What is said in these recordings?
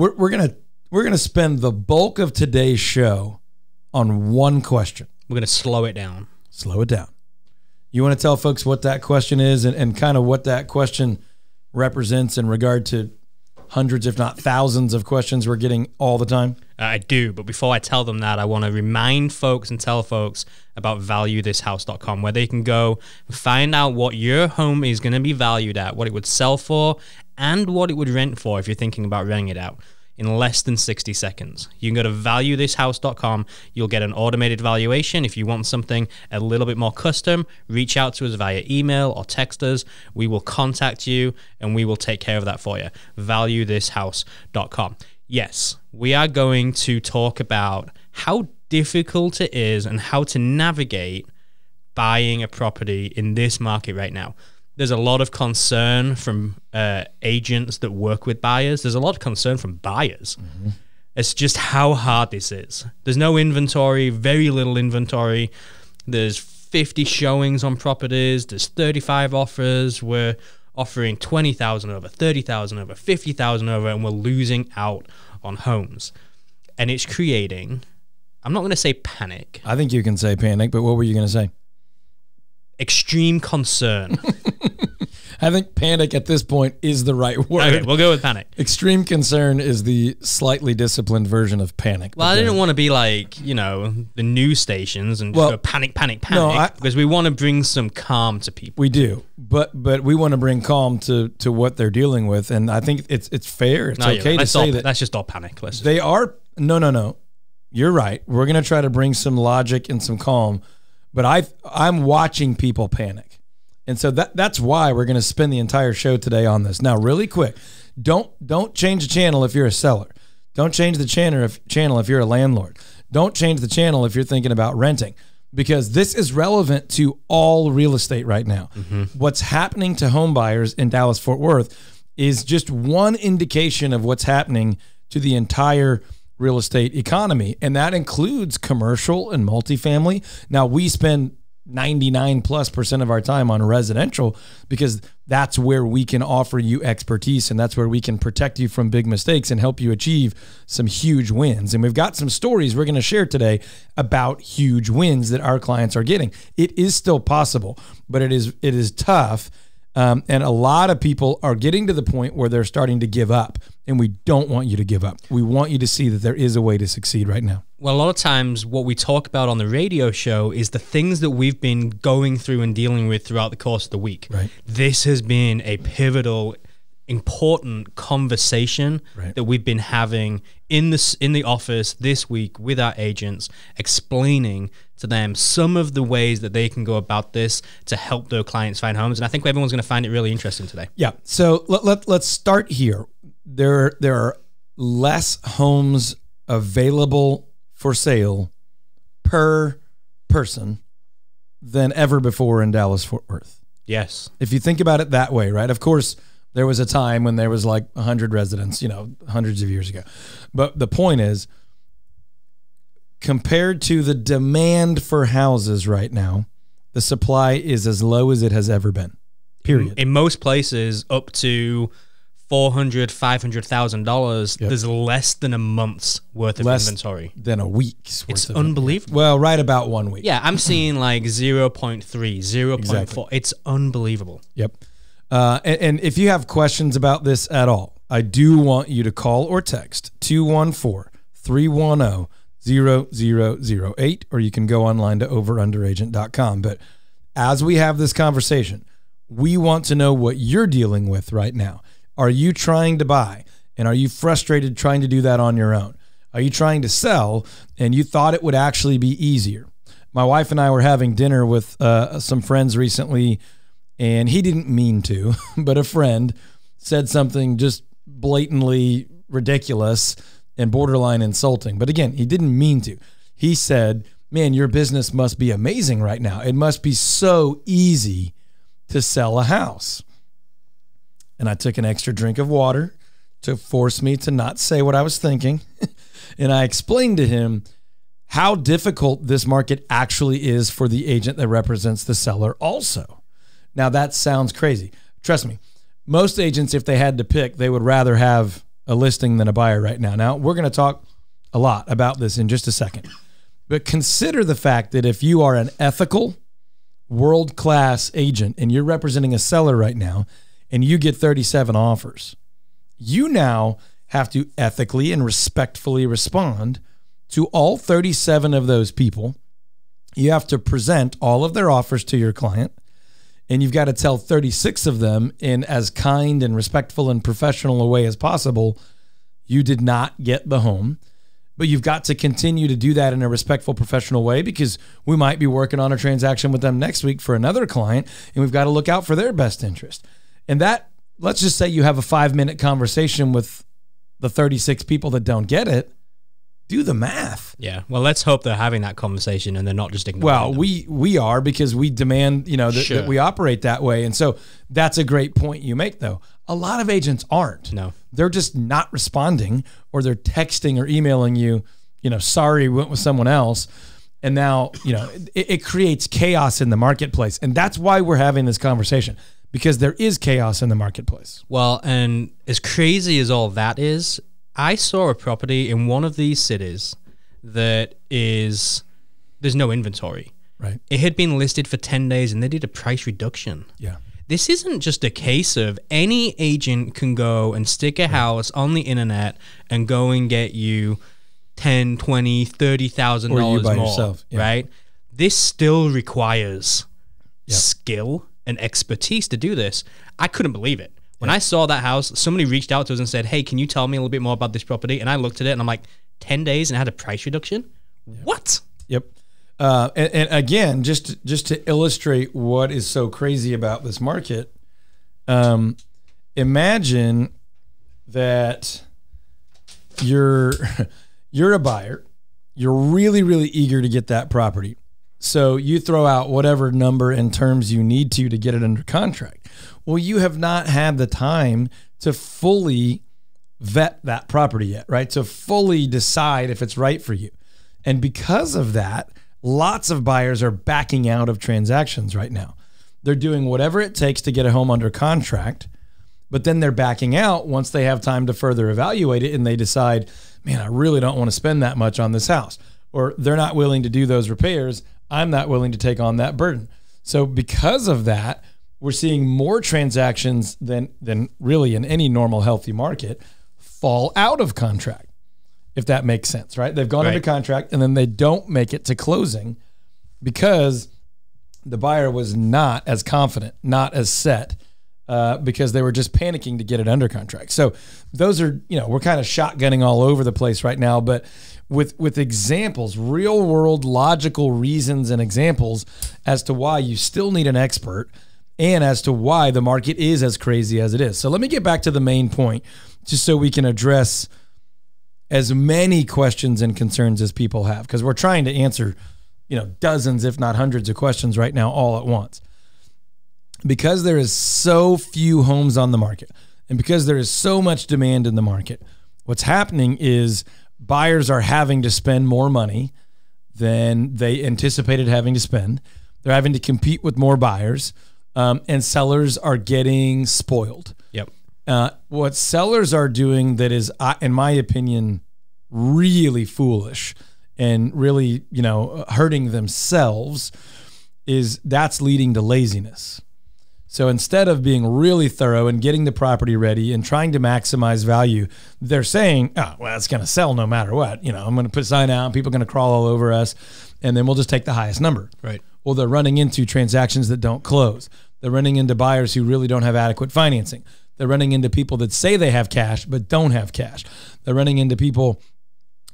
We're, we're gonna we're gonna spend the bulk of today's show on one question. We're gonna slow it down. Slow it down. You want to tell folks what that question is and, and kind of what that question represents in regard to hundreds, if not thousands, of questions we're getting all the time? I do, but before I tell them that, I want to remind folks and tell folks about valuethishouse.com, where they can go find out what your home is going to be valued at, what it would sell for, and what it would rent for if you're thinking about renting it out in less than 60 seconds. You can go to valuethishouse.com. You'll get an automated valuation. If you want something a little bit more custom, reach out to us via email or text us. We will contact you and we will take care of that for you. Valuethishouse.com. Yes, we are going to talk about how difficult it is and how to navigate buying a property in this market right now. There's a lot of concern from uh, agents that work with buyers. There's a lot of concern from buyers. Mm-hmm. It's just how hard this is. There's no inventory, very little inventory. There's 50 showings on properties, there's 35 offers. We're offering 20,000 over, 30,000 over, 50,000 over, and we're losing out on homes. And it's creating, I'm not going to say panic. I think you can say panic, but what were you going to say? Extreme concern I think panic at this point is the right word. Okay, we'll go with panic. Extreme concern is the slightly disciplined version of panic. Well, I didn't want to be like you know the news stations and well, panic, panic, panic, no, I, because we want to bring some calm to people. We do, but but we want to bring calm to to what they're dealing with, and I think it's it's fair. It's no, okay to say all, that. That's just all panic. Let's they are no no no. You're right. We're gonna try to bring some logic and some calm, but I I'm watching people panic. And so that that's why we're going to spend the entire show today on this. Now, really quick, don't don't change the channel if you're a seller. Don't change the channel if channel if you're a landlord. Don't change the channel if you're thinking about renting because this is relevant to all real estate right now. Mm-hmm. What's happening to home buyers in Dallas Fort Worth is just one indication of what's happening to the entire real estate economy and that includes commercial and multifamily. Now we spend 99 plus percent of our time on residential because that's where we can offer you expertise and that's where we can protect you from big mistakes and help you achieve some huge wins. And we've got some stories we're going to share today about huge wins that our clients are getting. It is still possible, but it is it is tough. Um, and a lot of people are getting to the point where they're starting to give up and we don't want you to give up. We want you to see that there is a way to succeed right now. Well, a lot of times, what we talk about on the radio show is the things that we've been going through and dealing with throughout the course of the week. Right. This has been a pivotal, important conversation right. that we've been having in this in the office this week with our agents, explaining to them some of the ways that they can go about this to help their clients find homes. And I think everyone's going to find it really interesting today. Yeah. So let, let, let's start here there there are less homes available for sale per person than ever before in Dallas Fort Worth. Yes. If you think about it that way, right? Of course, there was a time when there was like 100 residents, you know, hundreds of years ago. But the point is compared to the demand for houses right now, the supply is as low as it has ever been. Period. In most places up to 400 500000 dollars yep. there's less than a month's worth of less inventory than a week's it's unbelievable well right about one week yeah i'm seeing like 0.3 0.4 exactly. it's unbelievable yep uh, and, and if you have questions about this at all i do want you to call or text 214 310 0008 or you can go online to overunderagent.com but as we have this conversation we want to know what you're dealing with right now are you trying to buy? And are you frustrated trying to do that on your own? Are you trying to sell and you thought it would actually be easier? My wife and I were having dinner with uh, some friends recently, and he didn't mean to, but a friend said something just blatantly ridiculous and borderline insulting. But again, he didn't mean to. He said, Man, your business must be amazing right now. It must be so easy to sell a house and I took an extra drink of water to force me to not say what I was thinking. and I explained to him how difficult this market actually is for the agent that represents the seller, also. Now, that sounds crazy. Trust me, most agents, if they had to pick, they would rather have a listing than a buyer right now. Now, we're going to talk a lot about this in just a second. But consider the fact that if you are an ethical, world class agent and you're representing a seller right now, and you get 37 offers. You now have to ethically and respectfully respond to all 37 of those people. You have to present all of their offers to your client, and you've got to tell 36 of them in as kind and respectful and professional a way as possible you did not get the home. But you've got to continue to do that in a respectful, professional way because we might be working on a transaction with them next week for another client, and we've got to look out for their best interest. And that, let's just say you have a five minute conversation with the 36 people that don't get it. Do the math. Yeah. Well, let's hope they're having that conversation and they're not just ignoring. Well, them. we we are because we demand you know sure. that we operate that way, and so that's a great point you make. Though a lot of agents aren't. No, they're just not responding, or they're texting or emailing you. You know, sorry, went with someone else and now you know it, it, creates chaos in the marketplace and that's why we're having this conversation because there is chaos in the marketplace. Well, and as crazy as all that is, I saw a property in one of these cities that is there's no inventory. Right. It had been listed for 10 days and they did a price reduction. Yeah. This isn't just a case of any agent can go and stick a right. house on the internet and go and get you 10, 20, 30,000 dollars more, yourself. Yeah. right? This still requires yep. skill and expertise to do this, I couldn't believe it. When yeah. I saw that house, somebody reached out to us and said, "Hey, can you tell me a little bit more about this property?" And I looked at it and I'm like, 10 days and had a price reduction? What? Yep. Uh, and, and, again, just to, just to illustrate what is so crazy about this market, um, imagine that you're you're a buyer, you're really really eager to get that property. So you throw out whatever number and terms you need to to get it under contract. Well, you have not had the time to fully vet that property yet, right? To fully decide if it's right for you. And because of that, lots of buyers are backing out of transactions right now. They're doing whatever it takes to get a home under contract, but then they're backing out once they have time to further evaluate it and they decide, man, I really don't want to spend that much on this house, or they're not willing to do those repairs. I'm not willing to take on that burden. So because of that, we're seeing more transactions than than really in any normal healthy market fall out of contract. If that makes sense, right? They've gone right. into contract and then they don't make it to closing because the buyer was not as confident, not as set uh, because they were just panicking to get it under contract. So those are, you know, we're kind of shotgunning all over the place right now, but with with examples, real world logical reasons and examples as to why you still need an expert and as to why the market is as crazy as it is. So let me get back to the main point just so we can address as many questions and concerns as people have because we're trying to answer, you know, dozens if not hundreds of questions right now all at once because there is so few homes on the market and because there is so much demand in the market, what's happening is buyers are having to spend more money than they anticipated having to spend. They're having to compete with more buyers, um, and sellers are getting spoiled. Yep. Uh, what sellers are doing that is, in my opinion, really foolish and really, you know, hurting themselves is that's leading to laziness. So instead of being really thorough and getting the property ready and trying to maximize value, they're saying, oh, well, it's going to sell no matter what. You know, I'm going to put sign out, people are going to crawl all over us, and then we'll just take the highest number. Right. Well, they're running into transactions that don't close. They're running into buyers who really don't have adequate financing. They're running into people that say they have cash but don't have cash. They're running into people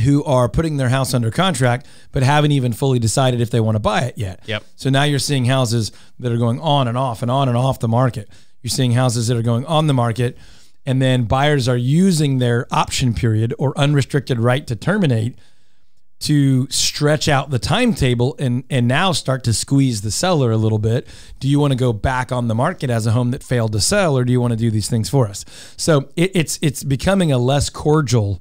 who are putting their house under contract but haven't even fully decided if they want to buy it yet. Yep. So now you're seeing houses that are going on and off and on and off the market. You're seeing houses that are going on the market and then buyers are using their option period or unrestricted right to terminate to stretch out the timetable and and now start to squeeze the seller a little bit. Do you want to go back on the market as a home that failed to sell or do you want to do these things for us? So it, it's it's becoming a less cordial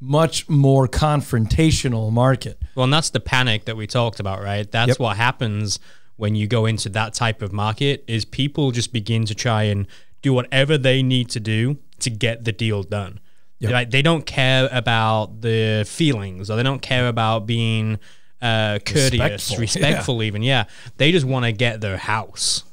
much more confrontational market. Well, and that's the panic that we talked about, right? That's yep. what happens when you go into that type of market is people just begin to try and do whatever they need to do to get the deal done. Yep. Like they don't care about the feelings or they don't care about being uh, courteous, respectful, respectful yeah. even. Yeah. They just want to get their house.